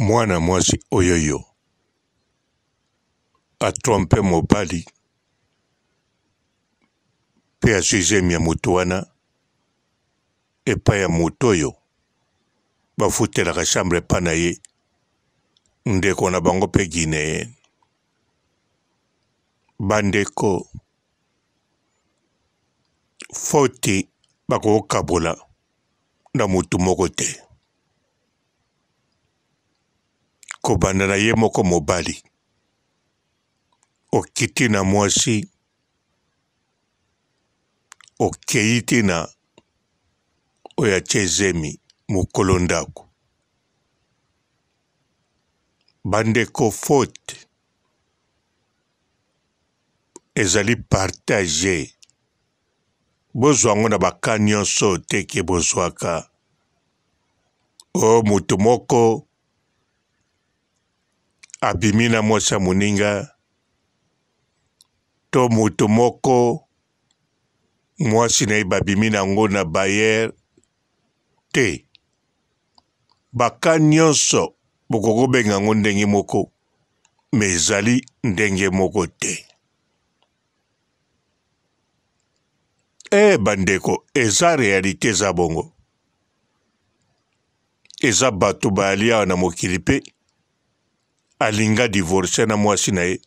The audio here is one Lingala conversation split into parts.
mwana mwasi oyo yo atrompe mobali mpe azizemi ya moto wana epai ya moto oyo bafutelaka chambre epa na ye ndeko na bango mpe guinéenne bandeko fo te bakokabola na motu moko te kobanda na ye moko mobali okiti na mwasi okei ti na oyo atie zemi mokolo ndako bandeko faute ezali partage bozwa yango na baka nyonso te ke bozwaka o oh, motu moko Abimina Mwasa Muninga to moto moko mwasi na ye babimi nango na bayer te baka nyonso bokoki kobenga yango ndenge moko me ezali ndenge moko te e bandeko eza realite eza bongo eza bato bayali awa na mokili mpe alinga divorce na mwasi na ye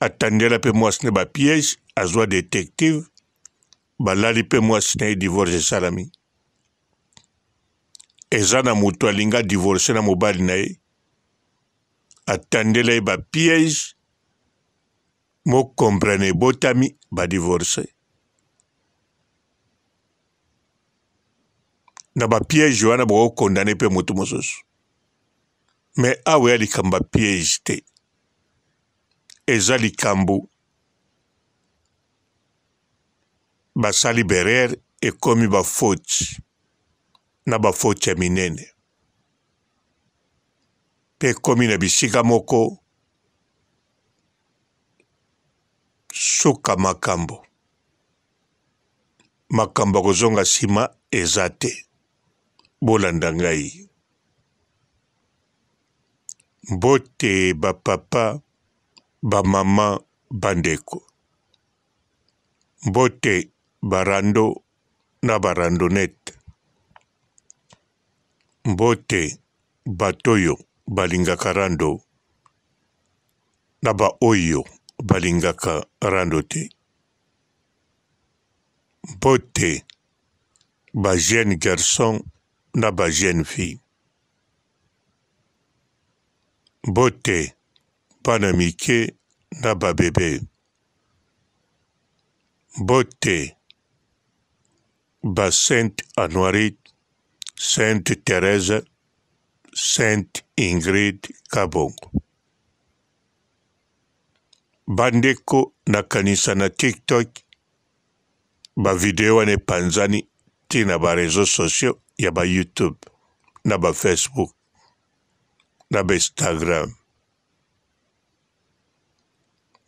atandela mpe mwasi na ye bapiège azwa detective balali mpe mwasi na ye divorce esalami eza na moto alinga divorce na mobali na ye atandela ye bapiège mokomprene ebotami badivorce na bapiège wana bakokondane mpe motu mosusu me awa ya likambo ya piège te eza likambo basali berere ekomi bafoti na bafoti ya minene mpe ekomi na bisika moko suka makambo makambo ya kozonga nsima eza te bolanda ngai bote bapapa bamama bandeko bote barando na barandonete bote bato oyo balingaka rando na baoyo balingaka rando te bote bajeune garçon na bajeune fille bote bana mike na babebe bote basainte anoirite sainte thérèse sainte ingrid kabongo bandeko na kanisa na tiktok bavideo wana epanzani ntina bareseau sociaux ya bayoutube na bafacebook instagram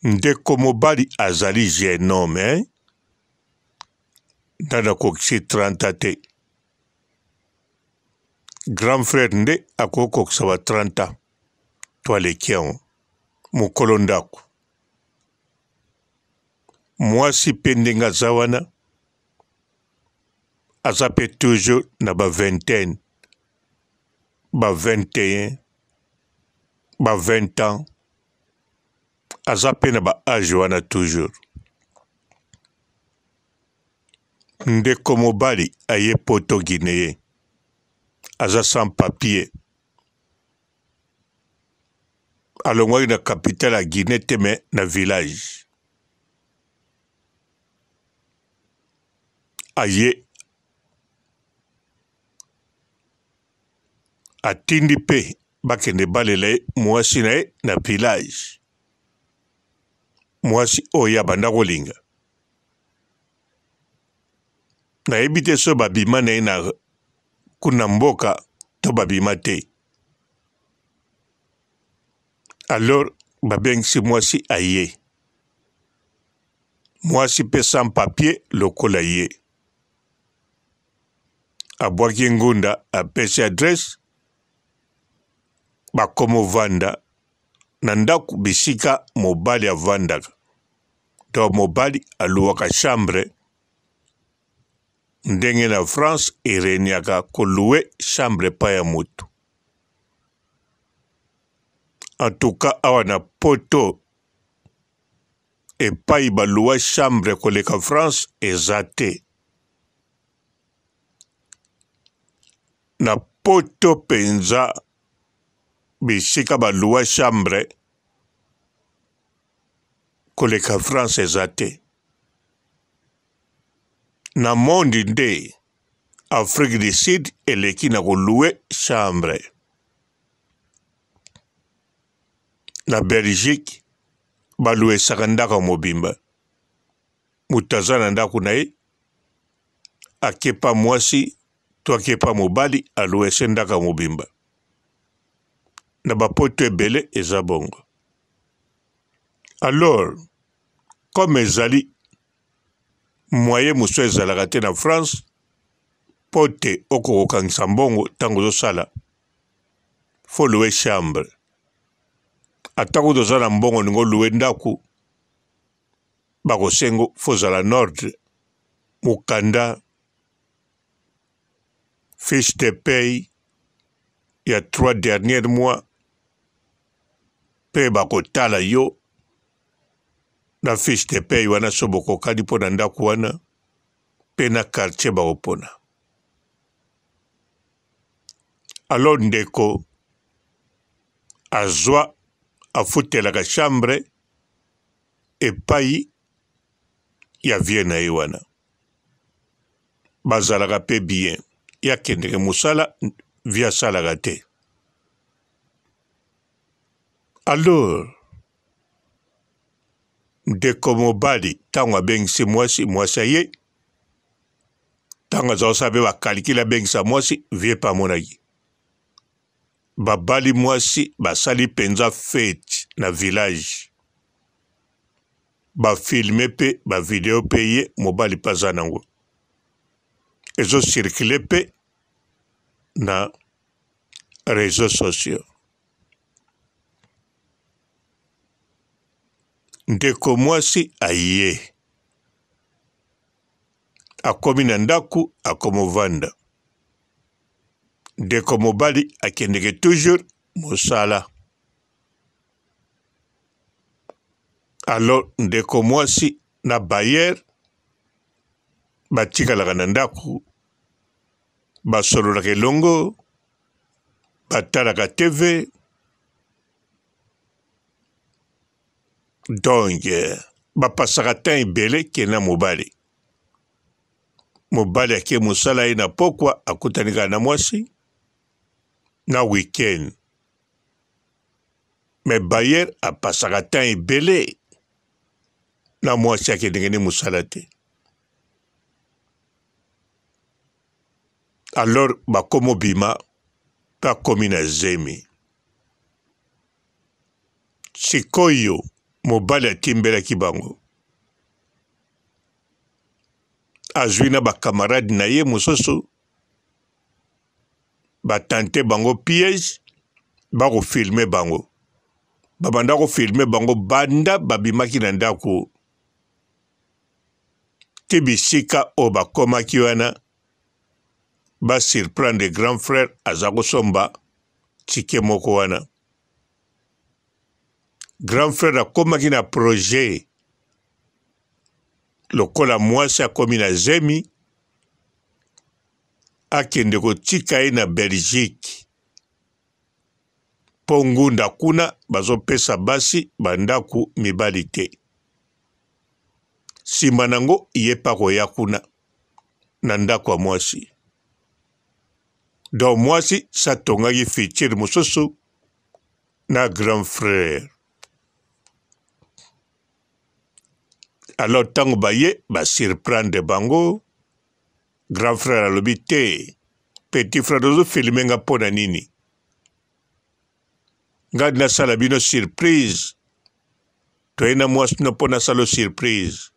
ndeko mobali azali genome nda nakokisi 30 te grand frere nde akoki kokisa ba 30 to aleki yango mokolo ndako mwasi mpe ndenge aza wana aza mpe toujours na ba vingtaine ba 21 ba 20 ans aza mpe na ba age wana toujours ndeko mobali aye poto guineye aza sans papier alongwaki na kapitale ya guine te me na village aye atindi mpe bakendebale mwasi na ye na village mwasi oyo abanda kolinga nayebi te so babima na ye na kuna mboka to babima te alors babengisi mwasi aye mwasi mpe sans papier lokola ye abwaki ngunda apesi adresse bakomovanda na ndako bisika mobali avandaka to mobali aluwaka chambre ndenge na france ereniaka kolue chambre epai ya motu antuka awa na poto epai baluwa chambre koleka france eza te na poto mpenza bisika baluwa chambre koleka france eza te na mondi nde afrique du sud eleki na koluwe chambre na belgique baluwesaka ndako mobimba moto aza na ndako na ye akepa mwasi to akepa mobali aluwese ndako mobimba na bapoto ebele eza bongo alors comme ezali mwaye mosusu ezalaka te na france mpo te okoki kokangisa mbongo ntango ozosala fo lowe chambre atako ah, toza na mbongo ningo oluwe ndako bakosengo fozala nordre mokanda fiche de pay ya trois dernier mois mpe bakotala yo na fiche de pay wana so bokokani mpo na ndako wana mpe na quartier bakopona alo ndeko azwa afutelaka chambre epai ya vie na ye wana bazalaka mpe bien yakendeke mosala vie asalaka te alors ndeko mobali ntango abengisi mwasi mwasi aye ntango azalasa mpe bakalikile abengisa mwasi vie mpe amonaki babali mwasi basali mpenza fete na village bafilme mpe bavideo mpe ye mobali mpe aza nango ezocirkule mpe na réseau sociaux ndeko mwasi aye akomi na ndako akomovanda ndeko mobali akendeke toujours mosala alors ndeko mwasi na bayer batikalaka na ndako basololaka elongo batalaka tv donc bapasaka tan ebele kena mobali mobali ake mosala ye na pokwa akutanaka na mwasi na wikend me bayer apasaka tan ebele na mwasi akendenge ni mosala te alors bakomo bima mpe akomi na zemi sikoyo mobali atimbelaki bango azwi na bakamarade na ye mosusu batante bango piège bakofilme bango babanda kofilme bango banda babimaki na ndako te bisika oyo bakomaki wana basurprendre grand frère aza kosomba tike moko wana grand frère akomaki na projet lokola mwasi akomi na zemi akende kotika ye na belgique mpo ngunda kuna bazopesa basi bandaku mibali te nsima nango ye mpa koya kuna na ndako ya mwasi don mwasi satongaki fitire mosusu na grand frère alors ntango baye basurprendre bango grand frère alobi te petit frère ozofilme nga mpo na nini nga nasala bino surprise toyei na mwasi no mpo nasala surprise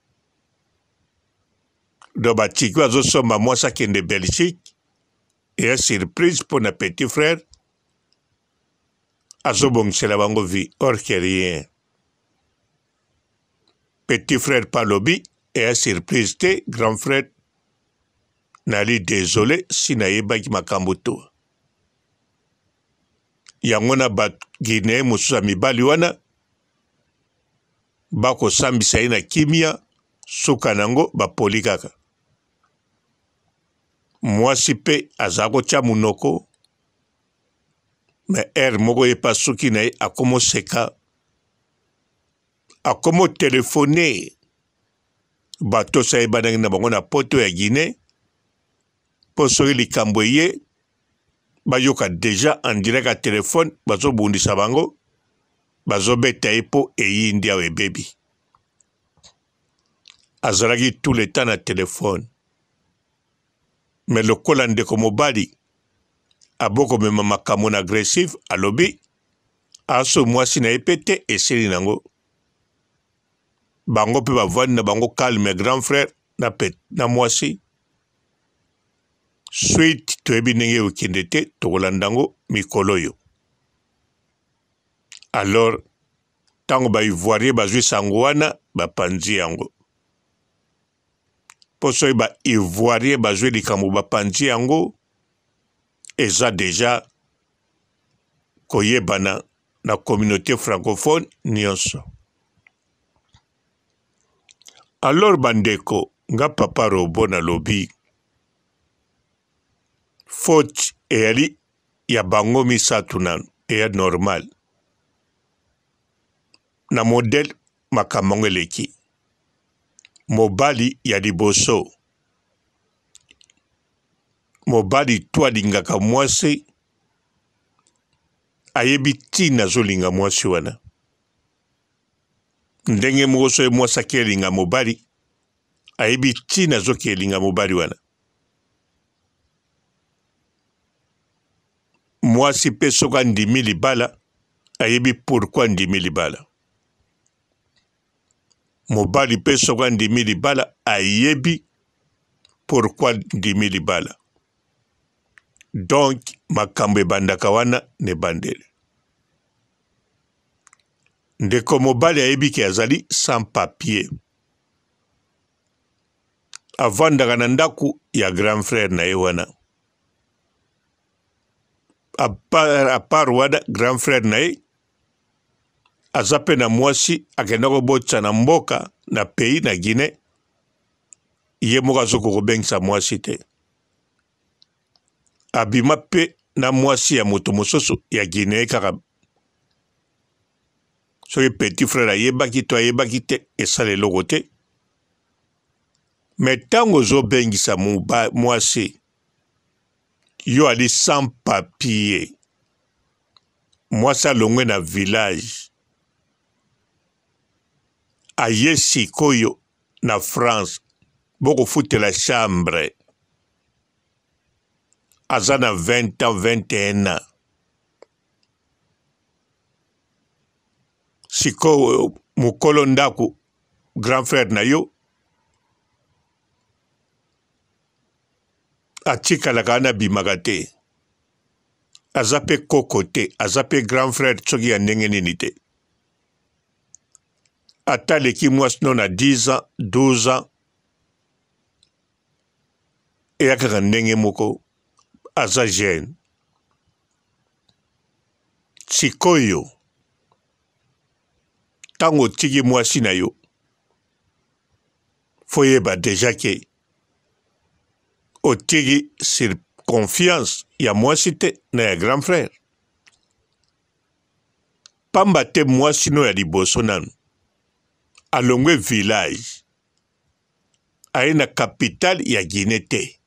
do batiki azosomba mwasi akende belgique eya surprise mpo na petit frère azobongisela bango vie orke rien Petit frère palobi eya surprise te grand frère nali désolé si nayebaki makambo to yango na baguinee mosusu ya mibali wana bakosambisa ye na kimia suka na yango bapoli kaka mwasi mpe azala kotya munoko me ere moko ye mpa suki na ye akomoseka akomi otelefone bato oso ayebanaki na bango na poto ya guine mpo soki likambo eye bayoka deja en direct ya telefone bazobundisa bango bazobeta ye mpo eyi nde awo ebebi azalaki tout le temps na telefone me lokola ndeko mobali abokomema makambo na agressive alobi aso mwasi na ye mpe te esili nango bango mpe bavandi na bango calme grand frère na, pe, na mwasi suite toyebi ndenge ekokende te tokolanda yango mikolo oyo alors ntango baivoirie bazwi sango wana bapanzi yango mpo soki baivoirie bazwi likambo bapanzi yango eza deja koyebana na communauté francophone nyonso alors bandeko nga papa robo nalobi faute eyali ya bango misato na eya normal na modele makambo yango eleki mobali ya liboso mobali to alingaka mwasi ayebi ntina azolinga mwasi wana ndenge moko so ye mwasi aki elinga mobali ayebi ntina azoki elinga mobali wana mwasi mpe soki andimi libala ayebi pourkui andimi libala mobali mpe soki andimi libala ayebi pourkui ndimi libala donk makambo ebandaka wana na ebandeli ndeko mobali ayebiki azali sans papier avandaka na ndako ya grand frere na ye wana apart wana grand frere na ye aza mpe na mwasi akenda kobotisa na mboka na pays na guinée ye moko azoki kobengisa mwasi te abima mpe na mwasi ya moto mosusu ya guinée kaka soki petit frère ayebaki to ayebaki te esala eloko te me ntango ozobengisa mwasi yo ali sans papie mwasi alongwe na village aye sikoyo na france bokofutela chambre aza na 20 ans 21 ans sikoyo mokolo ndako grand frere na yo atikalaka wana abimaka te aza mpe koko te aza mpe grand frere soki ya ndenge nini te ata aleki mwasi no na 10 ans 12 ans eya kaka ndenge moko aza gene sikoyo ntango otiki mwasi na yo fo yeba deja ke otiki sur confiance ya mwasi te na ya grand frère pamba te mwasi no ya liboso nanu alongwe village aye na kapitale ya guine te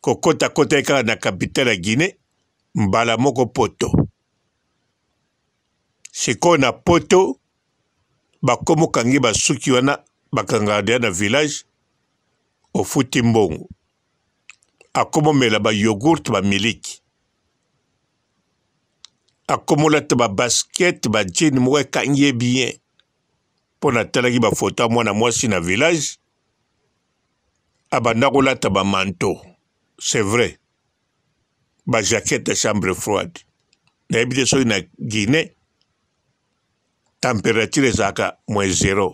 kokota kota ye kaka na kapitale ya guine mbala moko poto sikoyo na poto bakomokangi basuki wana bakangaka deya na village ofuti mbongo akomomela bayogourte bamiliki akomolata babaskete bajene moko ekangi ye bien mpo natalaki bafoto ya mwana mwasi na village abanda kolata bamanto c'est vrai bajakete ya chambre froide nayebi te soki na guinée temperature ezalaka moins zero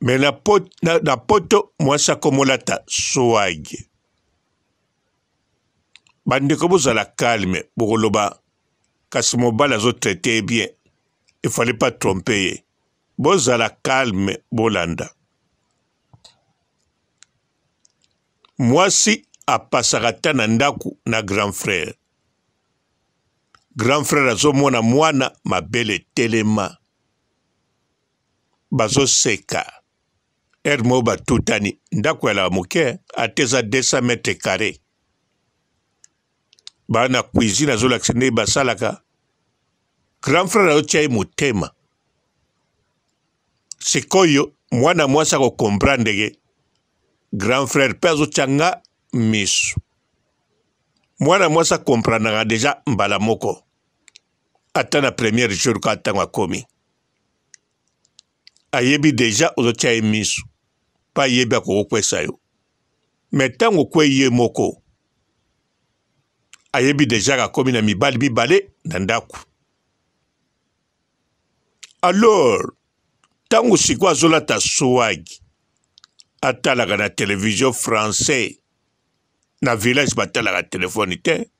me na, pot, na, na poto mwasi akomolata swage bandeko bozala calme bokoloba kasi mobali azotraite ye bien efale pa trompe ye bozala calme bolanda mwasi apasaka ta na ndako na grand frere grand frere azomona mwana mabele telema bazoseka ere moo batutani ndako ya moke ate eza 200 metre carré baa na cuisine azolakisa ndenge basalaka grand frere azotia ye motema sikoyo mwana mwasi akokomprandege grand frere mpe azotia nga miso mwana mwasi akompranaka deja mbala moko ata na premiere jour ka ntango akomi ayebi deja ozotia ye miso mpe ayebi akokokwesa yo me ntango kwei ye moko ayebi deja kakomi na mibali mibale na ndako alors ntango sikoyo azolata swagi atalaka na televizio francais na village batalaka telefone te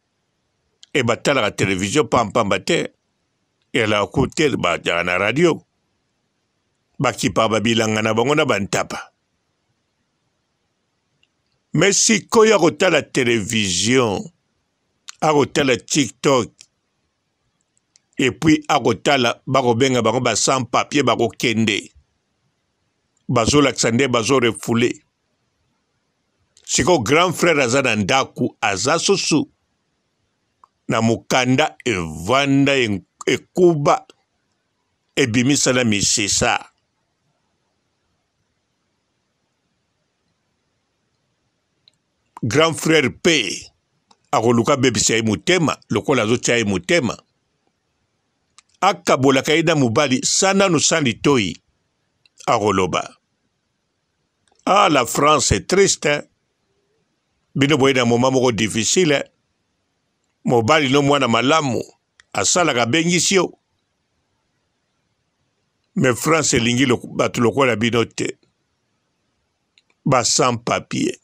e batalaka televizio pampamba te elaka ku te bazaka na radio bakipaka babilanga na bango na bantapa me sikoyo akotala televizio akotala tiktok epuis akotala bakobenga bango basan papier bakokende bazolakisa nde bazorefule sikoyo grand frere aza na ndako aza susu na mokanda evanda ekuba ebimisana misisa grand frere mpe akoluka bebisa ye motema lokola azotya ye motema akabolaka ye na mobali sa nanu sa litoi akoloba ah la france est triste hein? bino boyei na moma moko difficile mobali no mwana malamu asalaka abengisi yo me france elingi bato lokola bino te basan papier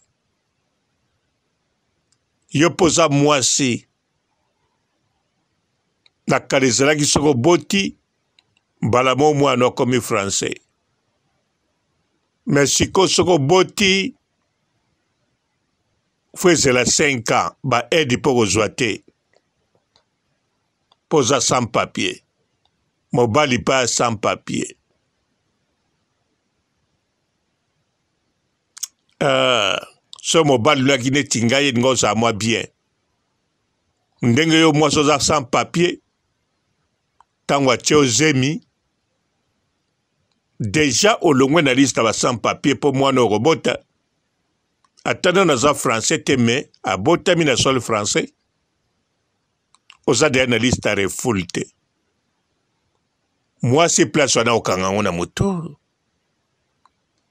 yo mpoza mwasi na kala ezalaki soko boti mbala mo mwana akomi francais me siko soko boti fo ezala 5 ans baaide mpo kozwa te mpo oza sans papier mobali mpe ya sans papier uh, so mobali lulaki neti ngai elinga ozala mwa bien ndenge yo mwasi oza sans papier ntango atie ozemi deja olongwe na liste ya basans papier mpo mwana orobota atana na za français te me abotami na sole français oza deya na liste ya refule te mwasi place wana okanga ngo na moto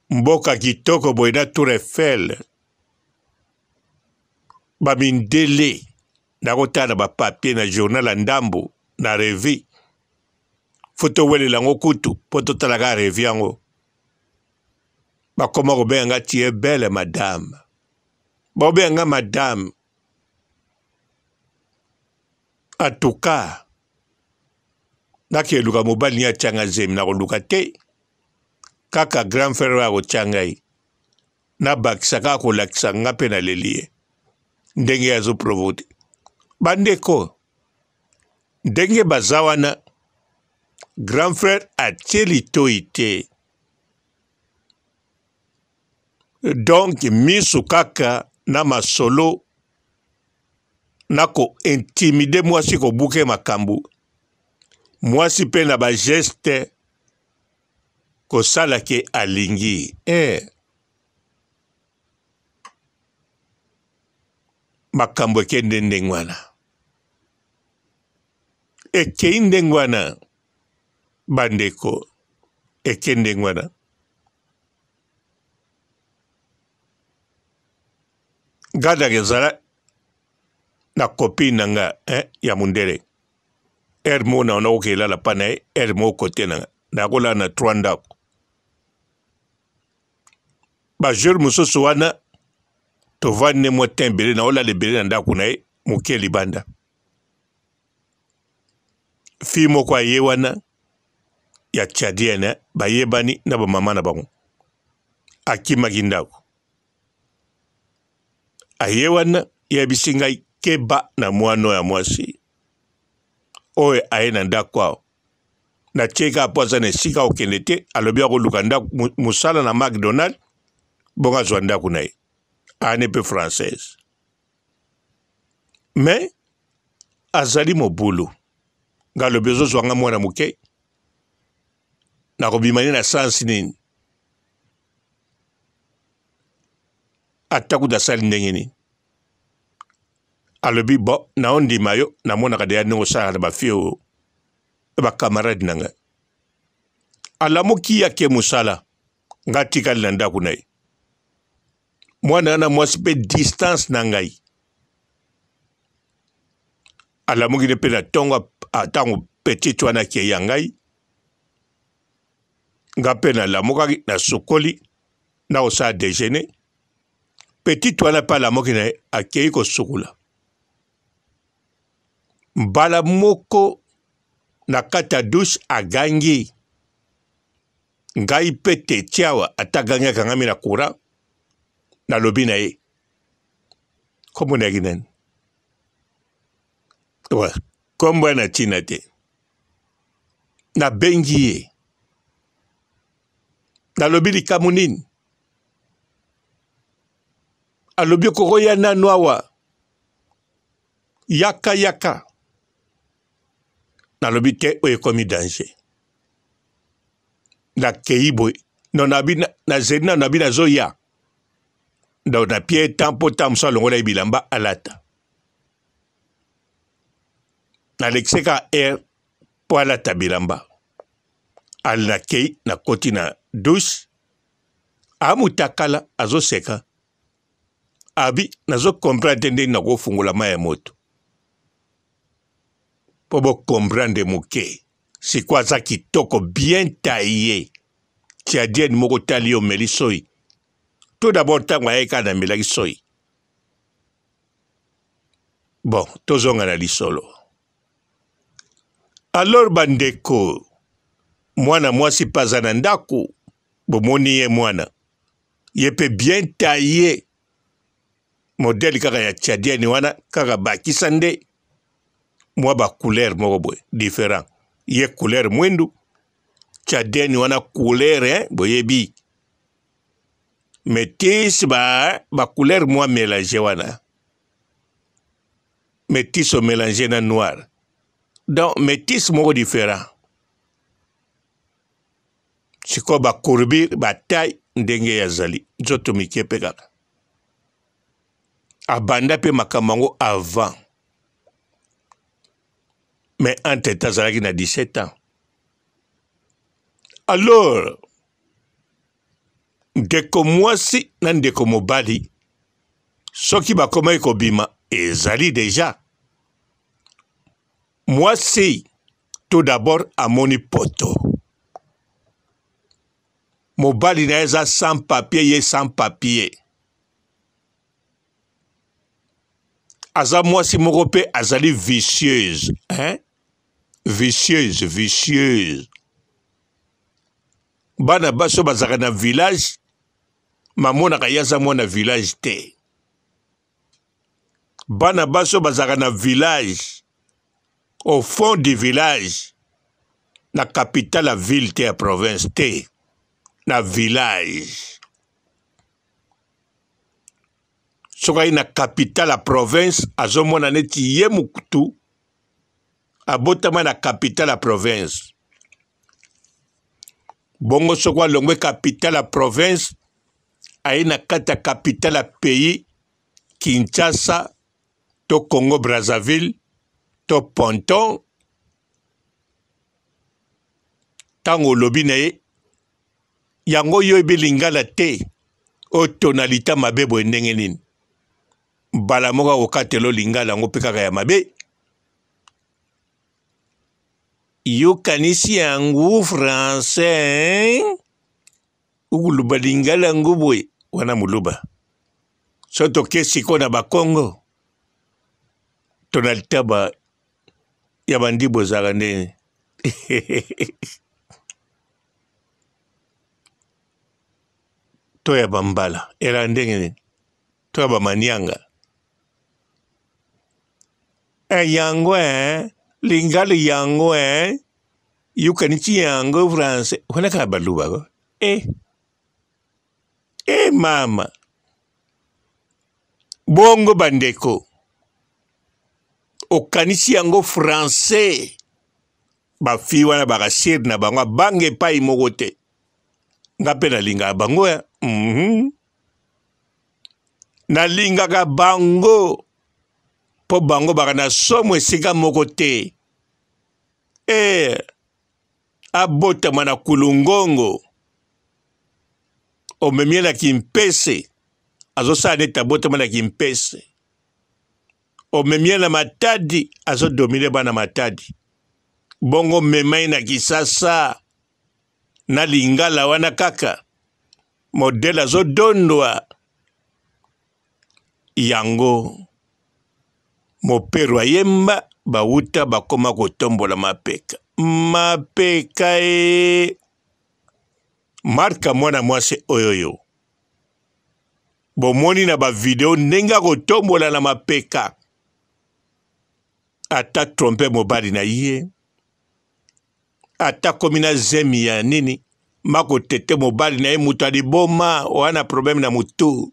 mboka kitoko boye na tour eiffel bamindele nakotala na bapapie na journal ya ndambo na revi fo towelela yango kutu mpo totalaka revi yango bakoma kobenga nga tie bele madame bao be yanga madame atuka nakeluka mobali ni atyanga zemi nakoluka te kaka grand frere oyo akotya ye nabakisa kaka kolakisa nga mpe naleli ye ndenge ye azoprovoke bandeko ndenge baza wana grand frere atie litoi te donk misu kaka na masolo na kointimide mwasi kobuka makambo mwasi mpe na bageste kosala ke alingi eh. makambo ekende ndenge wana ekei ndenge wana bandeko ekei ndenge wana gadage ezala na copine na nga eh, ya mundele aire mo na ona okelala pa na ye aire mo kote na nga nakolala na trois ndako bajeure mosusu wana tovandi ne mwa tin ebele na olala ebele na ndako na ye moke libanda fille moko aye wana ya tchadienne bayebani na bamama na bango akimaki ndako a ye wana yebisi ngai keba na mwana ya mwasi oyo aye na ndako awa natieki apo aza na esika okende te alobi akoluka ndako mosala na macdonald bongo azwa ndako na ye ane mpe française me azali mobulu ngai alobi ozozwanga mwana moke nakobima nini na sansi nini attakuda sali ndengeni alobi bo na o ndima yo namonaka de yaningo sarana bafio bakamarade na ngai alamuki yake musala nga tikali na ndako na ye mwana ana mwasi mpe distance na ngai alamukini mpe na ntongo atango petite wana ke ya ngai nga mpe nalamukaki nasokoli na kosala dejeuner petit wana pe alamoki na ye akei kosokola mbala moko na kati ya dushe agangi ngai mpe te tiawa ata gangi akangami na courant nalobi na ye kombo nayaki nani wa kombo ya na ntina te nabengi ye nalobi likambo nini alobi okokoya nano awa yakayaka nalobi te oyo ekomi danger nakei boye no nabi nazeli nano nabi nazoya do na pie temp mpo ta mosu alongola ye bilamba alata nalekisi kaka air mpo alata bilamba ali nakei nakoti na douche amuta kala azoseka abi nazokomprendre ndenge nakofungola mai ya moto mpo bokomprendre moke siko aza kitoko bien taye tiadiene moko tali yo omeli soi to dabord ntango ayeka na melaki soi bon tozonga na lisolo alor bandeko mwana mwasi mpe aza na ndako bomoni ye mwana ye mpe bien taye modele kaka ya tchadienne wana kaka bakisa nde mwa bacouleur moko boye différent ye couleur mwindu tchadienne wana couleur eh, boyebi métis ba bacouleur mwa mélange wana métis omélange na noir donc métis moko différent sikoyo bacourbure bataille ndenge yazali nzoto mike mpe kaka abanda mpe makambo yango avant mais entre temps azalaki na 17 ans alors ndeko mwasi na ndeko mobali soki bakomaki kobima ezali deja mwasi to dabord amoni poto mobali na ye eza sans papier ye sans papier aza mwasi moko mpe azali vicieuse hein? vicieuse vicieuse bana baso bazalaka na village mamonaka ye aza mwana village te bana baso bazalaka na village au fond du village na capitale ya ville te ya province te na village soki ayi na kapitale ya province azomona neti ye mokutu abotama na kapitale ya province bongo soki alongwe kapitale ya province aye na kati ya kapitale ya pays kinshasa to congo brazzaville to ponton ntango olobi na ye yango oyo ebilingala te oyo tonalite mabe boye ndenge nini mbala moko akokatela olinga yango mpe kaka ya mabe yokanisi yango francais okuluba lingala yango boye wana moloba so toke sikoyo na bakongo tonalita ba ya bandibo ezalaka ndeni to ya bambala elaka ndenge nini to ya bamanianga Eh, yangwe eh, lingali yangwe yukani ci yango france hona ka baluba go e eh. e mama bongo bandeko okanisi yango français bafi wana bakashiri na bango abanga epai moko te nga mpe nalingaka bango ya mm -hmm. nalingaka bango mpo bango baka na somo esika moko te e abotama na kulungongo omemi elaki mpese azosala neti abotama elaki mpese omemi ye na matadi azodomine bana matadi bongo mema ye na kisasa na lingala wana kaka modele azodondwa yango moperu ayemba bawuta bakoma kotombola mapeka mapeka e marka mwana mwasi oyoyo bomoni na bavideo ndenge akotombola na mapeka ata trompe mobali na ye ata komi na zemi ya nini makotete mobali na ye moto aliboma wana probleme na motu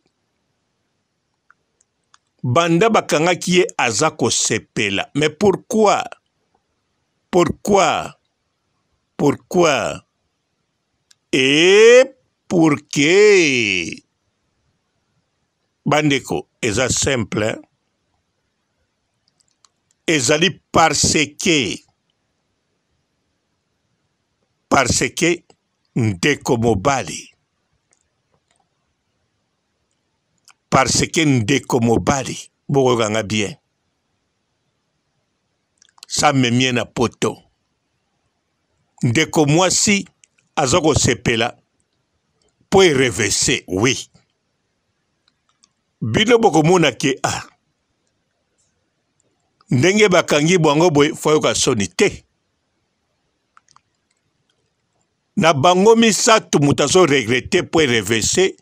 banda bakangaki ye aza kosepela me pourkui pourkui pourkui e pourke bandeko eza simple ezali parce ke parce ke ndeko mobali parce que ndeko mobali bokoyokanga bien samemie na poto ndeko mwasi aza kosepela mpo erevese wi bino bokomona ke a ah. ndenge bakangi bwango boye foyoka soni te na bango misato moto azoregrete mpo erevese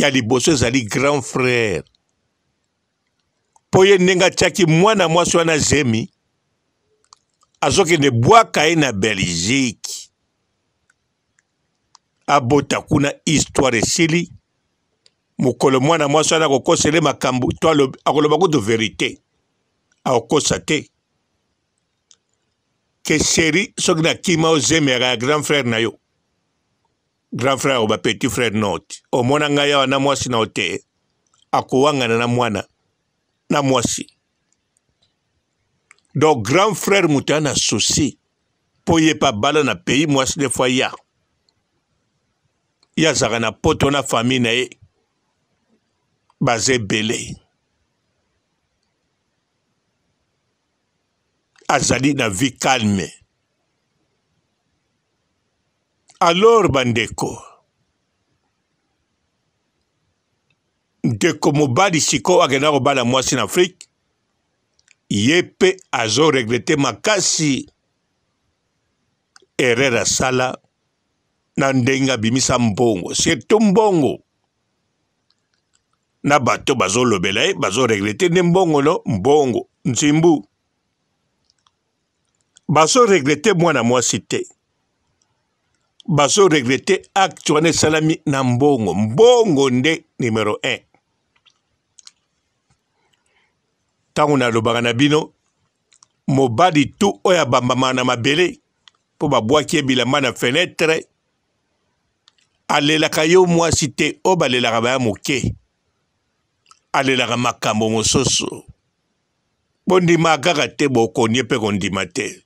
ya liboso ezali grand frère mpo ye ndenge atiaki mwana mwasi wana zemi azokende bwaka ye na belgique abota kuna histoire esili mokolo mwana mwasi wana akokosele makambo to akoloba kutu verité akokosa te ke sheri soki nakima ozemeka ya grand frère na yo grand frère oba petit frère noti omona ngai awa na mwasi na yo te akowangana na mwana na mwasi donc grand frère moto ya na sosi mpo ye mpe abala na pays mwasi nde fois ya ye azalaka na poto na famille na ye baza ebele azali na vie calme alors bandeko ndeko mobali sikoyo akenda kobala mwasi na afrike ye mpe azoregrete makasi erreur asala na ndenge abimisa mbongo surtout mbongo na bato bazolobela ye bazoregrete nde mbongo no mbongo nzimbu bazoregrete mwana mwasi te bazoregrete acte wana esalami na mbongo mbongo nde numero 1 ntango nalobaka na bino mobali tu oyo abambamaka na mabele mpo babwaki ye bilamba na fenetre alelaka yo mwasi te oyo balelaka baya moke alelaka makambo mosusu bondima kaka te bokoni ye mpe kondima te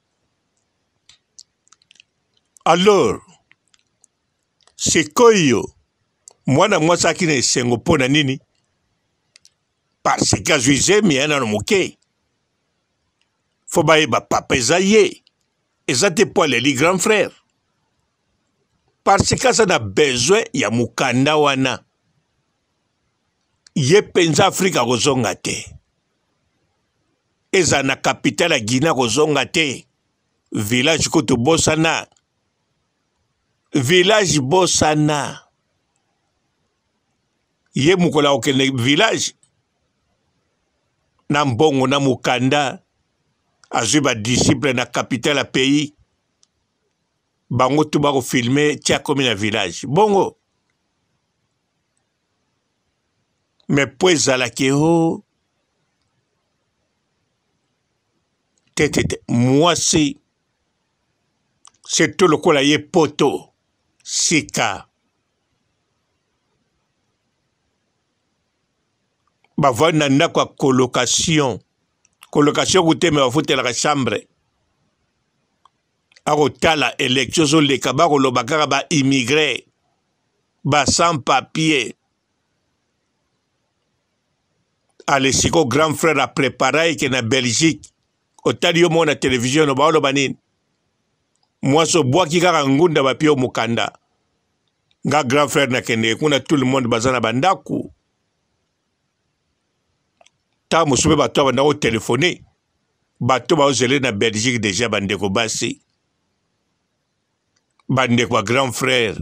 alors sikoyo mwana mwasi aki na esengo mpo na nini parce ke azwi zemi ya nano moke fo bayeba papa eza ye eza te mpo aleli grand frère parce ke aza na besoin ya mokanda wana ye mpenza afrika akozonga te eza na kapitale ya guinea akozonga te village ko tobosana village bosana ye mukola okende village na mbongo na mokanda azwi badisiple na capitale ya pays bango tu bakofilme ti akomi na village bongo me mpo ezalaki o tetete mwasi se to lokola ye poto sika bavandi na ndako ya colocation colocation kuteme bafutelaka chambre akotala élection ezoleka bakoloba kaka baimmigré basans papier ale siko grand frère aprépara eke na belgique otali yo moko na televizio no baoloba nini mwasi obwaki kaka ngunda bapie yo mokanda nga grand frère nakendeki kuna tout le monde baza na bandako ntango mosu mpe bato abanda kotelefone bato baozele na belgique deja bandeko basi bandeko ya grand frère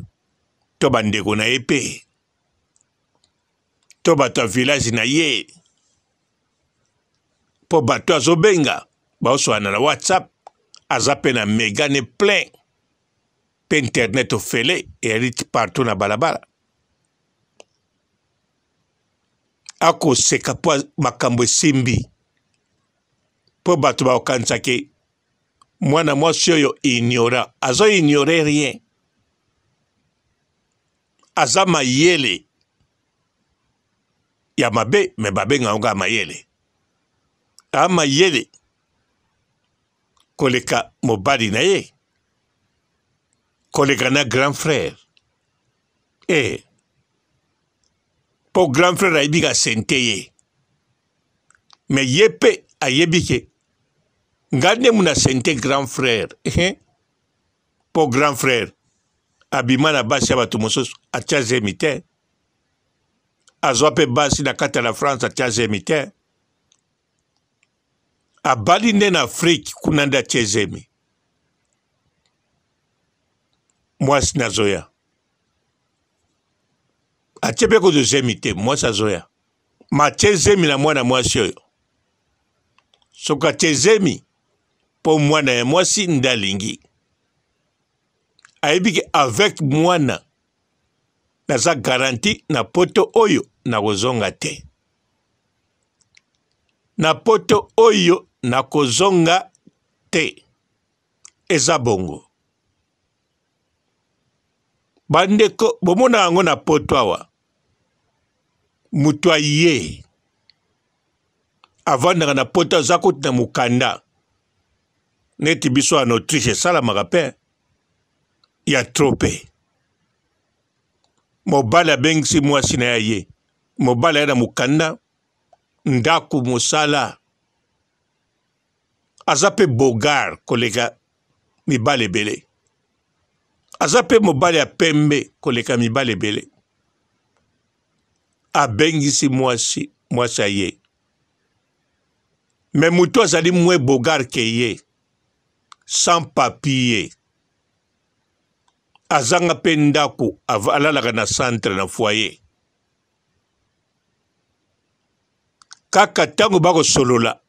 to bandeko na ye mpe to bato ya village na ye mpo bato azobenga baoswana na whatsapp aza mpe na megane plein mpe internet ofele eyali partout na balabala akoseka mpo makambo esimbi mpo bato baokanisaki mwana mwasi oyo ignora azo ignore rien aza mayele ya mabe me babenga yango ya mayele aa mayele koleka mobali na ye koleka na grand frère e mpo grand frère ayebi kasen te ye me ye mpe ayebi ke nga nde mu na sen te grand frère ehe mpo grand frère abima na basi ya bato mosusu atia zemi te azwa mpe basi na kati ya la france atia zemi te Habari nne na Afriki kunaenda chezemi mwasi nazoya atie mpe kozozemi te mwasi azoya ma tie zemi na mwana mwasi oyo soki atie zemi mpo mwana ya mwasi nde alingi ayebiki avec mwana naza garanti na poto oyo nakozonga te na poto oyo na kozonga te eza bongo bandeko bomona yango na poto awa moto aye avandaka na poto aza kuti na mokanda neti biso ya na autriche esalamaka mpe ya trope mobali abengisi mwasi na ye aye mobali aye na mokanda ndako mosala aza mpe bogar koleka mibale ebele aza mpe mobali ya pembe koleka mibale ebele abengisi mwasi mwasi aye me moto azali mwe bogar ke ye sans papier azanga mpe ndako alalaka na centre na foyer kaka ntango bakosolola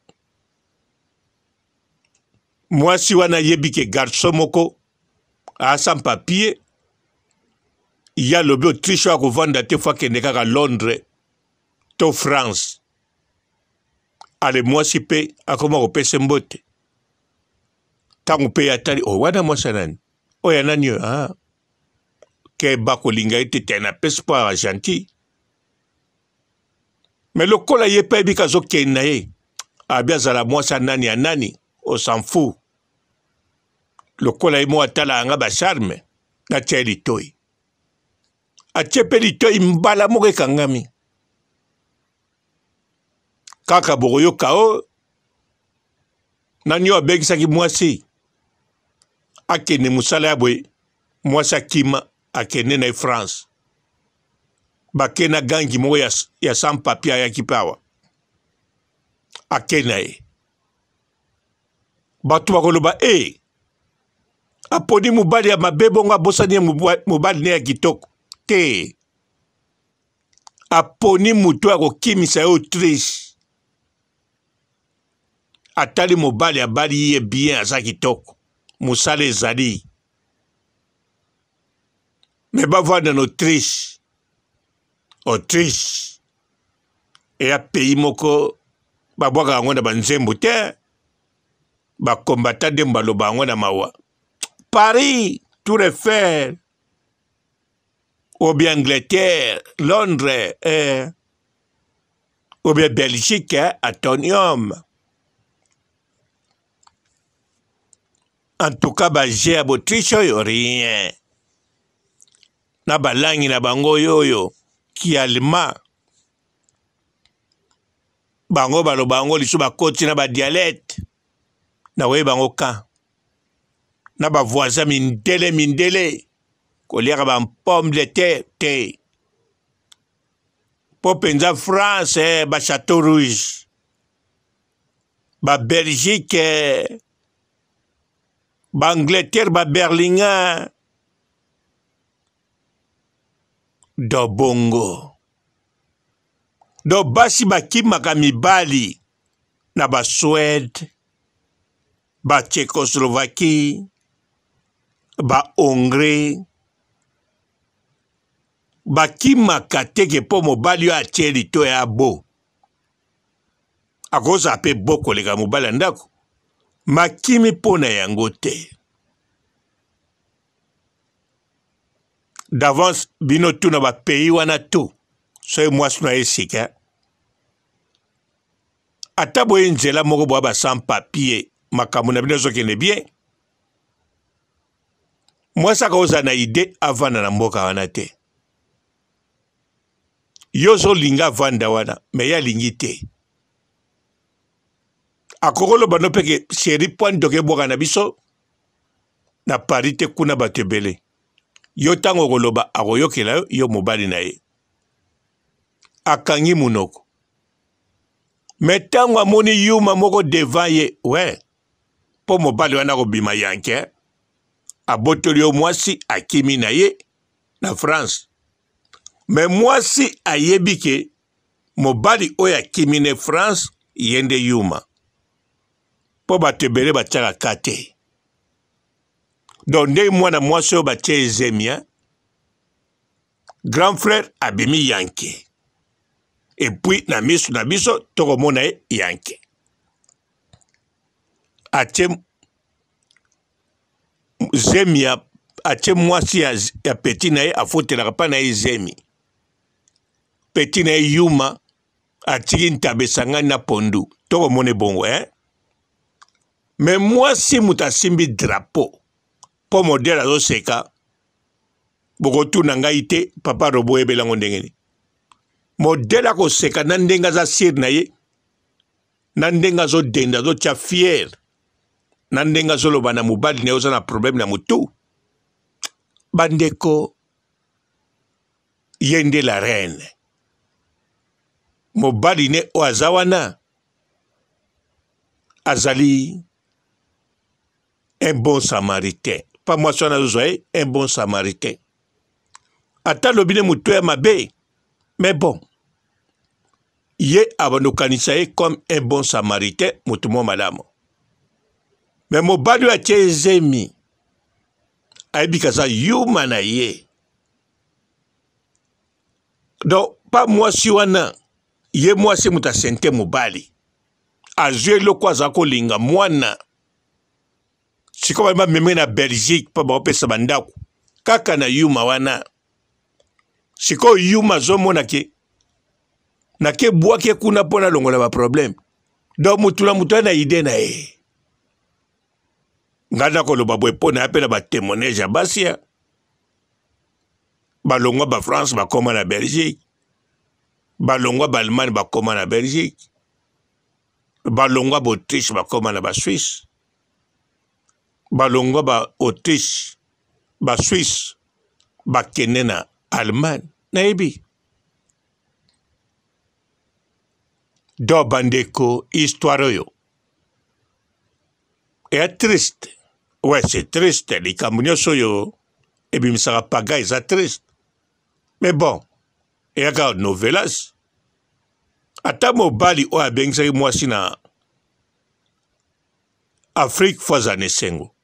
mwasi wana yebi ke garso moko aza mpapie ye alobi autriche oyo akovanda te fo akende kaka londres to france ale mwasi mpe akoma kopesa mbote ntango mpe atali o oh, wana mwasi anani oyo anani oyo ah. ke bakolinga ete te napesi mpo argentine me lokola ye mpe ayebi kazokende na ye abi azala mwasi anani anani osanfu lokola ye mo atala yanga basharme na atya ye litoi atye mpe litoi mbala moko ekangami kaka bokoyoka o nani oyo abengisaki mwasi akende mosala ya boye mwasi akima akende na ye france bake na gangi moko ya, ya sans papier ayaki mpe awa ake na ye bato bakoloba e aponi mobali ya mabe bongo abosani ya mobali ne ya kitoko te aponi moto ya kokimisa ye autriche atali mobali abali ye bien aza kitoko mosala ezali me bavanda na autriche autriche eya pays moko babwaka yango na banzembo te bakombata nde mbaloba yango na mawa Paris, tout refaire. Ou bien Angleterre, Londres, eh. ou bien Belgique, eh, Atonium. En tout cas, j'ai abotrisho oh, yo rien. Na balangi na bango yoyo, qui allemand. Bango balo bango lisu bakoti na ba dialecte. Na we bango kan. na bavoisin mindele mindele koliaka bampome de terre te mpo mpenza france eh, bachateau rouge babelgique eh, baangleterre baberlingin eh. do bongo do basi bakimaka mibali na basuède batchekoslovakie baengrais bakimaka teke mpo mobali oyo atie lito ya bo akozala mpe bo koleka mobali ya ndako makimi mpo na yango te d'avance bino tuna bapays wana to soki mwasi na ye sika ata boye nzela moko bwa basan papie makambo na bino ezokende bien mwasaka oza na ide avanda na mboka wana te yo ozolinga avanda wana me ye alingi te akokoloba no peke sheri poani tokebwaka na biso na paris te kuna bato ebele yo ntango okoloba akoyokela yo yo mobali na ye akangi munoko me ntango amoni yuma moko devant ye we mpo mobali wana akobima yanke abotoli yo mwasi akimi na ye na france me mwasi ayebi ke mobali oyo akimi ne france ye nde yuma mpo bato ebele batialaka te donc nde mwana mwasi oyo batia ezemia grand frère abimi yanke epuis na miso na biso tokomona ye yanke atie zemi ya atie mwasi ya, ya peti na ye afotelaka mpa na ye zemi peti na ye yuma atiki ntabe esangani na pondu tokomona ebongo eh? me mwasi moto asimbi drapo mpo modele azoseka bokotuna ngai te papa robo oyebelango ndengeni modele akoseka na ndenge aza sire na ye na ndenge azodenda azotia fiere na ndenge azoloba na mobali na ye oza na probleme na motu bandeko ye nde la reine mobali ne oyo aza wana azali un bon samaritain mpa mwasi wana azozwa ye un bon samaritain ata alobi ne motu ya mabe mais bon ye abandokanisa ye comme un bon samaritain motu mo malamu me mobali oyo atie ezemi ayebi kaza yuma na ye don mpa mwasi wana ye mwasi moto asente mobali azwi eloko aza kolinga mwana sikoyo bali bamemaki na belgique mpo baopesa bandako kaka na yuma wana sikoyo yuma azomona ke nakebwaki kuna mpo nalongola baprobleme don mutuna mutu aye na ide na ye ngai nakoloba boye mpo nayapela batémoignage ya basi ya balongwa bafrance bakoma na belgique balongwa baallemagne bakoma na belgique balongwa baautriche bakoma na baswisse balongwa baautriche baswisse bakende na allemagne nayebi do bandeko histoire oyo eya triste ouais c'est triste likambo nyonso oyo ebimisaka paga eza triste mais bon eyaka novelase ata mobali oyo oh, abengisaki mwasi na afrike fo aza na esengo oh.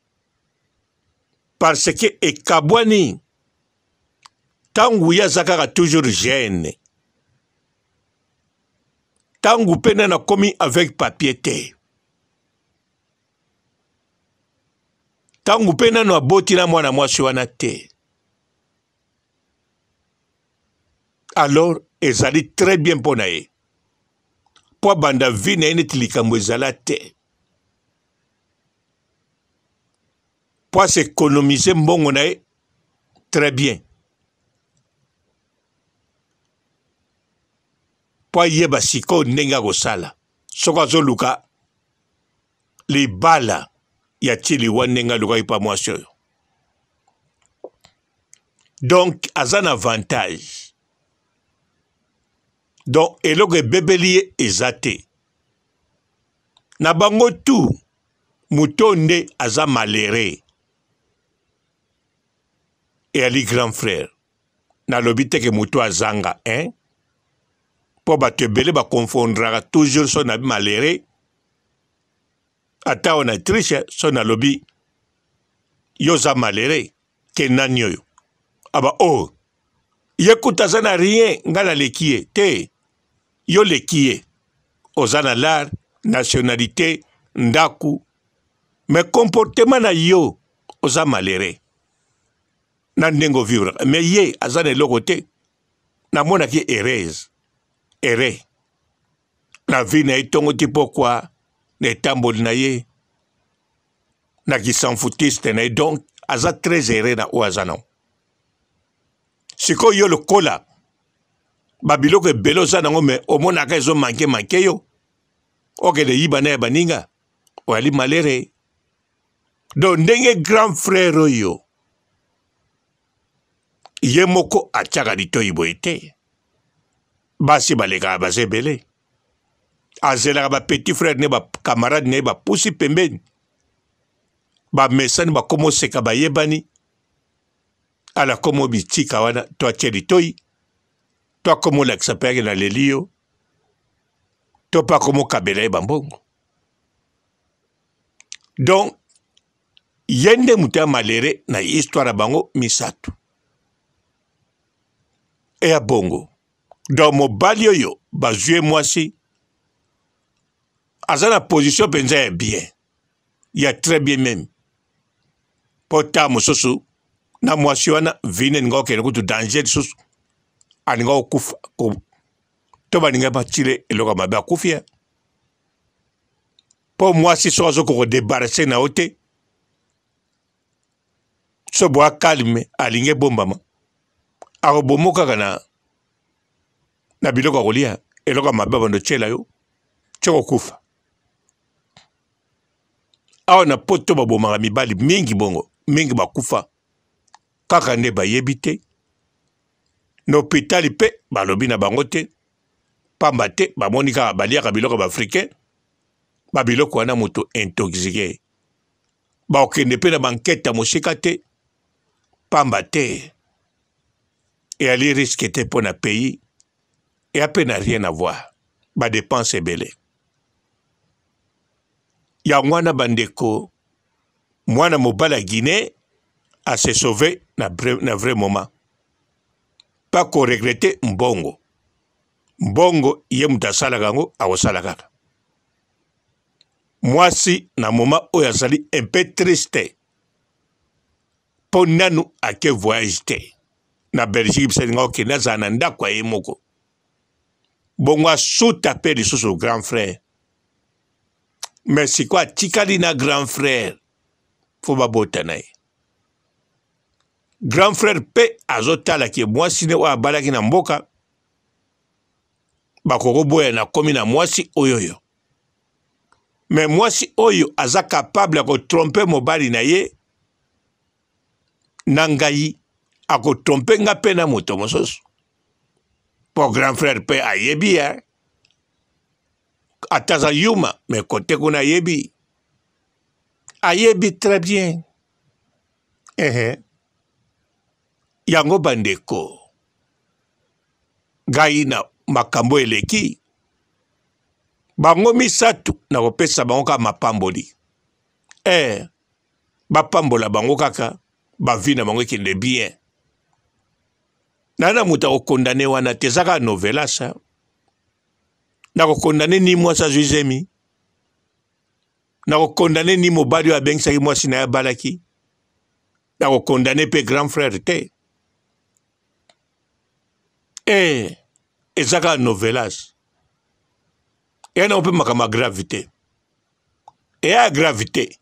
parce ke ekabwani ntango ye aza kaka toujours jeune ntango mpe nani akomi avec papier te ntango mpe nano abotina mwana mwasi wana te alors ezali très bien mpo na ye mpo abanda vi na ye neti likambo ezala te mpo asekonomize mbongo na ye très bien mpo ayeba sikoyo ndenge akosala soko azoluka libala ya tieli wana nga lokola epa mwasi oyo donc aza na avantage donc eloko ebebeli ye eza te na bango tu moto oyo nde aza malere eyali grand frère nalobi teke moto azanga hein mpo bato ebele bakonfondraka toujours so na bi malere ata wana triche so nalobi yo za malere ke nani oyo aba o oh, ye kuta aza na rien ngai naleki ye te yo leki ye oza na lar nationalité ndaku me comportema na yo oza malere na ndenge ovivraka me ye aza na eloko te namonaki erese ere na vi na ye tongo ti pokua na etamboli na ye na kisanfutiste na ye donc aza très heureux na oyo aza nango sikoyo yo lokola babiloko ebele oza nango me omonaka ezomanke manke yo okende yiba na ya baninga oyali malere don ndenge grand frère oyo ye moko atiaka litoyi boye te basi balekaka baza ebele azelaka bapetit frere ne bakamarade na ye bapusi pembeni bamesani bakoma oseka bayebani ala koma obitika wana to atie litoi to akoma olakisa mpe yake na leli yo to mpe akoma okabela ye bambongo donc ye nde moto ya malere na histoire ya bango misato eya bongo donc mobali oyo bazwi ye mwasi aza na position mpenza ya bien ya très bien meme mpo ta mosusu na mwasi wana vini aninga okende kutu danger lisusu aninga okufa to baninga batile eloko mabe akufi ya mpo mwasi so azoki kodebarase na yo te so bo akalme alingi ebombama akobomo kaka na na biloko ya kolia eloko ya mabe bando tiela yo tye kokufa awa na po to babomaka mibali mingi bongo mingi bakufa kaka nde bayebi te na hôpitali mpe balobi na bango te pamba te bamoni kaka baliaka biloko baafricain babiloko wana moto intoxike bakokende mpe na bankete ya mosika te pamba te eyali riske te mpo na pays eya mpe na rien avoir badépense ebele yango wana bandeko mwana mobali ya guinée ase sauve na, na vrai moment mpa koregrete mbongo mbongo ye moto asalaka yango akosala kaka mwasi na moma oyo azali mpe triste mpo nanu ake voyage te na belgique bisalinga okende azala na ndako ya ye moko bongo asuta mpe lisusu grand frère mɛ siko atikali na grand frère fo babota na ye grand frère mpe azotala ke mwasi oyo abalaki na mboka bakokoboya na komi na mwasi oyoyo me mwasi oyo aza kapable ya kotrompe mobali na ye na ngai akotrompe nga mpe na moto mosusu mpo grand frère mpe ayebi ya ataza yuma me kote kuna ayebi ayebi tres bien ehe yango bandeko ngai na makambo eleki bango misato na kopesa bango kaka mapamboli e bapambola bango kaka bavi na bango ekende bien nana moto akokondane wana te eza kaka novelasa nakokonda nde nini mwasi azwi zemi nakokonda nde nini mobali oyo abengisaki mwasi na ye abalaki nakokonda nde mpe grand frère te e eh, eza kaka novelage eya nango mpe makambo ya grave te eya ya grave te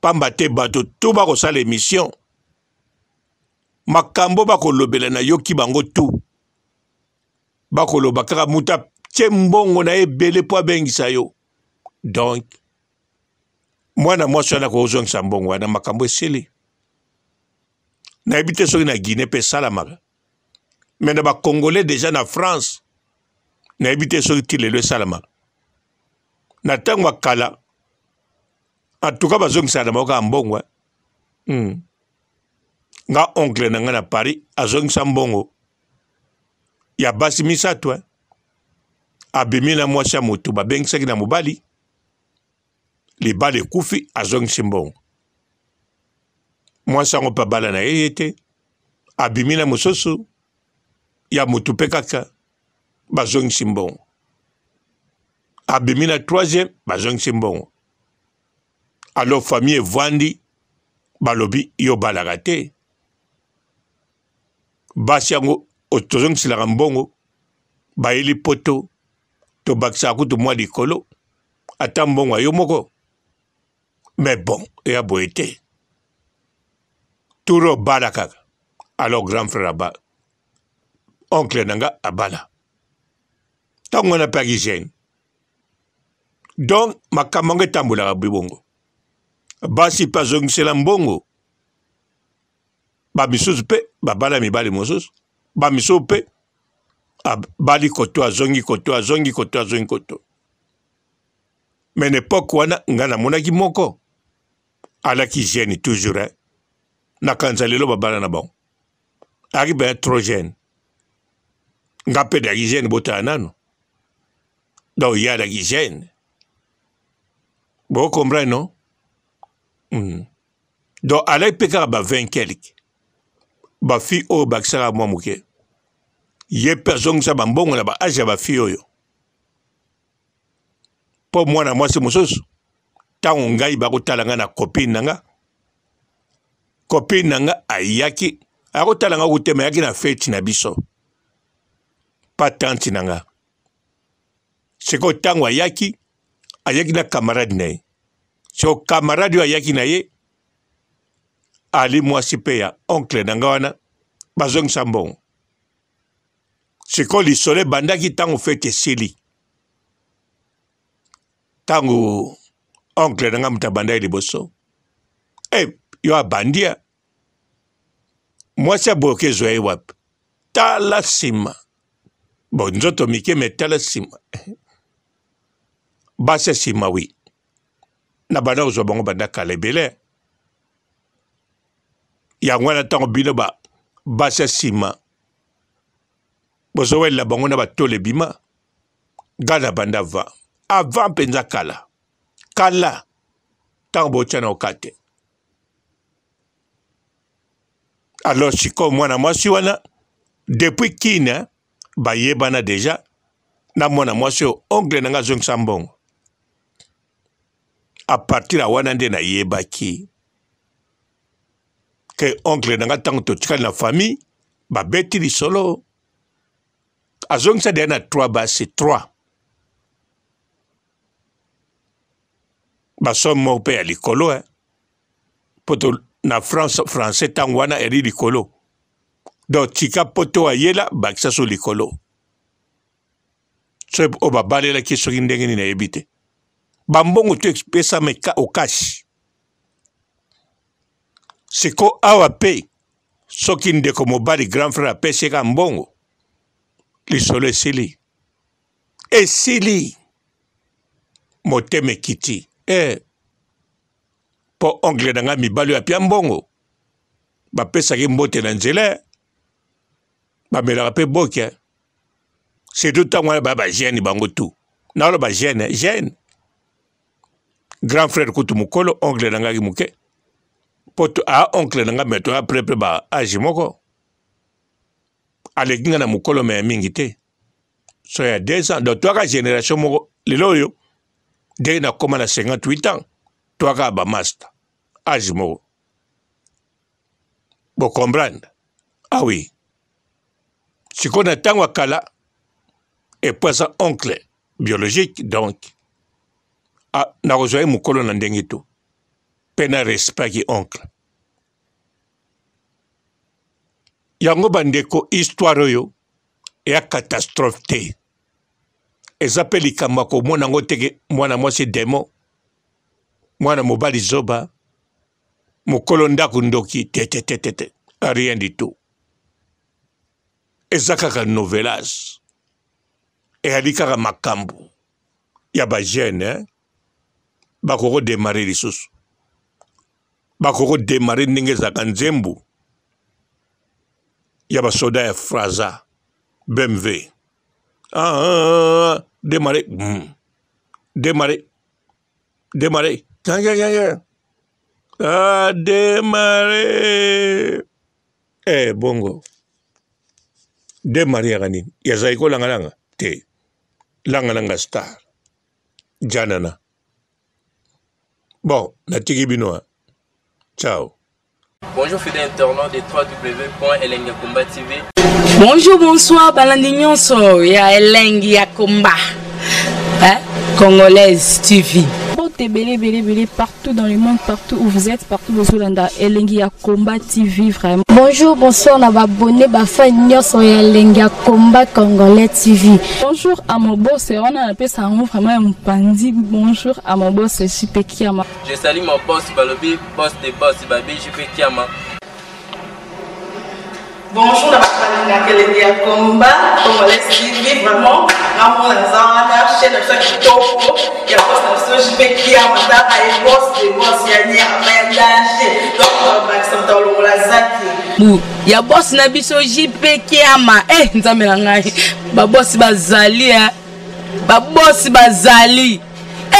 pamba te bato tu bakosala émission makambo bakolobela nayoki bango tu bakoloba kaka muta tie mbongo na ye ebele mpo abengisa yo donk mwana mwasi wana kozongisa mbongo wana makambo esili nayebi te soki na guinée mpe esalamaka me na bacongolais deja na france nayebi te soki ti lelo esalamaka na ntango ya kala antuka bazongisaka na bango kaka mbongo mm. nga oncle na nga na paris azongisa mbongo ya basi misato abemi na mwasi ya moto babengisaki na mobali libala ekufi azongisi mbongo mwasi yango mpe bala na ye ye te abimi na mosusu ya motu mpe kaka bazongisi mbongo abimi na troisième bazongisi mbongo alors famille evandi balobi yo balaka te basi yango tozongiselaka mbongo bayeli poto tobakisaka kutu mwa likolo ata mbongo yo moko me bon eya boye te turu obala kaka alors grand frère aba oncle na nga abala ntango wana mpe akigene donc makambo yango etambolaka bibongo basi mpe azongisela mbongo bamisusu mpe babala mibali mosusu bamisusu mpe abali ah, koto azongi koto azongi koto azongi koto me na epoke wana ngai namonaki moko alaki gene toujours eh? nakanisa lelo babana na bango ayaki baya tro gene nga mpe dayaki gene botala nano donc ye adaki gene bokomprane no mm. donc alaki mpe kaka ba 20 quelque bafi oyo bakisaka mwa moke ye mpe azongisa bambongo na baage ya bafi oyo mpo mwana mwasi mosusu ntango ngai bakotala ngai na kopine na nga kopine na nga ayaki akotala nga kutema ayaki na feti na biso patante na nga sikoyo ntango ayaki ayaki na kamarade na ye sikoyo kamarade oyo ayaki na ye ali mwasi mpe ya oncle na nga wana bazongisa mbongo sikoyo lisolo ebandaki ntango fete esili ntango oncle na nga moto abandaki liboso e yo abandi ya mwasi aboyoki ezwa ye wapi tala nsima bo nzoto mike me tala nsima basi nsima wi na banda kozwa bango banda kala ebele yango wana ntango bino basi nsima bozowelela bango na batole bima nga na banda avant avant mpenza kala kala ntango bootya na oka te alors sikoyo mwana mwasi wana depuis kina bayebana deja na mwana mwasi oyo ongle na nga azongisa mbongo apartir ya wana nde nayebaki ke ongle na nga ntango totikali na famille babeti lisolo azongisadi ye na 3 basi 3 basome moko mpe ya likolo e poto na france français ntango wana eri likolo donc tika poto ayela bakisa so likolo so oyo babalelaki soki ndenge nini nayebi te bambongo to epesama okasi siko awa mpe soki ndeko mobali grand frère apesi ye ka mbongo lisolo esili esili motema ekiti e mpo ongle na ngai mibali oyo apia mbongo bapesaki mbote na nzela bamelaka mpe boke surtout ntango wana baya bagene bango tu naolo bagene gene grand frère kutu mokolo oncle na ngaki moke mpo to aa oncle na ngai me toya prepre ba age moko alekinga na mokolo me ya mingi te so ya 2 ans donc twaka génération moko lelo oyo ndenge nakóma na 58 ans twaka bamaster age moko bocomprendre awi ah sikoyo na ntango ya kala epo aza oncle biologique donc ah, nakozwa ye mokolo na ndenge to mpe na respectaki oncle yango bandeko histoire oyo eya catastrophe te eza mpe likambo ya komona yango teke mwana mwasi demo mwana mobali zoba mokolo ndako ndoki tetetetete rien du tout eza kaka novelage eyali kaka makambo ya bagene eh? bakokodemare lisusu bakokodemare ndenge ezalaka nzembo ya basoda ya fraza bmv ah, ah, ah, démarrer mm. démarrer démarrer ah, démarrer hmm. ah, eh bongo démarrer yaka nini yazali kolangalanga te langalanga star janana bon natiki bino ciao Bonjour fidèle internaute de www.elengiakomba TV. Bonjour, bonsoir, balandi nyonso ya Elengiakomba. Hein? Congolaise TV. ebele ebele ebele partout dans le monde partout où vous êtes partout bozolanda elengi ya combat tv vraiment bonjour bonsoir na babone bafan nyonso ya elengi ya combat congolais tv bonjour à mobose wana napesa yango vraiment ya mopandi bonjour à mobose jipe kiama je sali mobose balobi bose de bose babi jipe kiama bonjour na bato balinga kelenge ya komba congolais tv vraiment ngamona eza wana chaine biso ya kitoko ya bos na biso jipekia mataka ye bos de bos ya nyerama ya danger donc bakisa moto alongola zaki ya bosi na biso jipekiama e eh, nzambe na ngai babosi bazali babosi bazali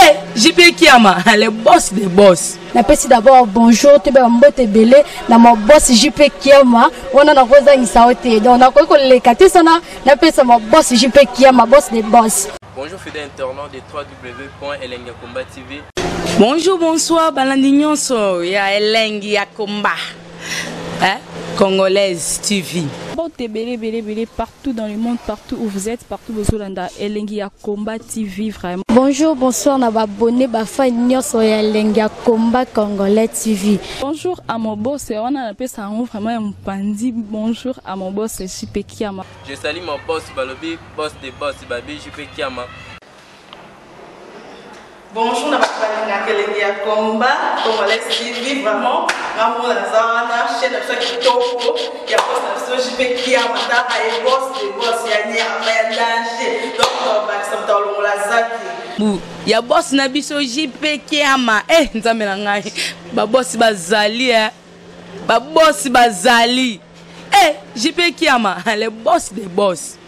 eh JP Kiama le boss des boss napesi d'abord bonjour toyebaka mbote ebele na maboss jp kiama wana nakozangisa yo te donc nakoki koleka te sana napesa maboss jp kiama boss de boss bonjour fidèle internaute de 3w elengi ya komba tv bonjour bonsoir balandi nyonso ya elengi ya komba eh? Congolaise TV. Partout dans le monde, partout où vous êtes, partout vous êtes, à Combat TV vraiment. Bonjour, bonsoir, na abonné bafa nyonso ya Elengia Combat Congolais TV. Bonjour à mon boss, on a appelé ça vraiment un pandi. Bonjour à mon boss, Jipe Kiama. Je salue mon boss Balobi, boss de boss Babi Jipe Kiama. bonjour na bato balinga kelenge ya komba congolais tv vraiment ngamona naza wana chaine na biso ya kitoko ya bos na biso jipe kiama ntaka ye bos de bos ya nyama ya danger donc bakisa moto alongola zaki ya bosi na biso jipe kiama e eh, nzambe na ngai babosi bazali e babosi bazali e eh, jipe kiama le bos de bos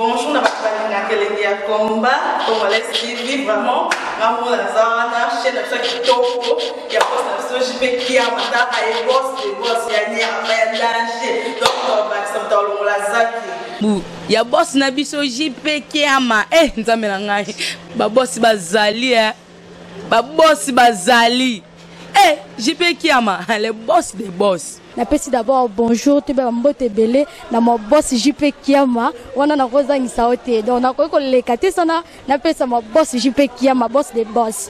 bonjour na bato balingaka elenge ya komba congolais tv vraiment ngambo naza wana chaine na biso ya kitoko ya bos na biso jp kia mataka ye bos de bos ya nyama ya danger donc tobakisa moto alongola zaki ya bosi na biso jp kiama e eh, nzambe na ngai babosi bazali e babosi bazali e eh, eh jp kiama le bos de bos napesi d'abord bonjour toyebeba mbote ebele na mabosi jp kiama wana nakozangisa yo te donc nakoki koleka te sana napesa mabosi jp kiama bos de bos